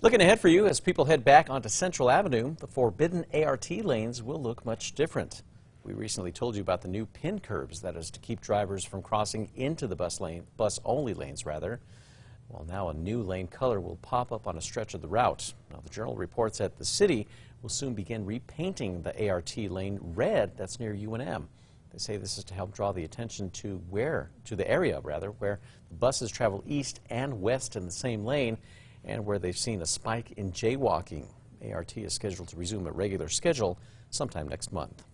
Looking ahead for you, as people head back onto Central Avenue, the forbidden ART lanes will look much different. We recently told you about the new pin curbs that is to keep drivers from crossing into the bus lane, bus-only lanes rather. Well, now a new lane color will pop up on a stretch of the route. Now, the Journal reports that the city will soon begin repainting the ART lane red that's near UNM. They say this is to help draw the attention to where, to the area rather, where the buses travel east and west in the same lane and where they've seen a spike in jaywalking. ART is scheduled to resume a regular schedule sometime next month.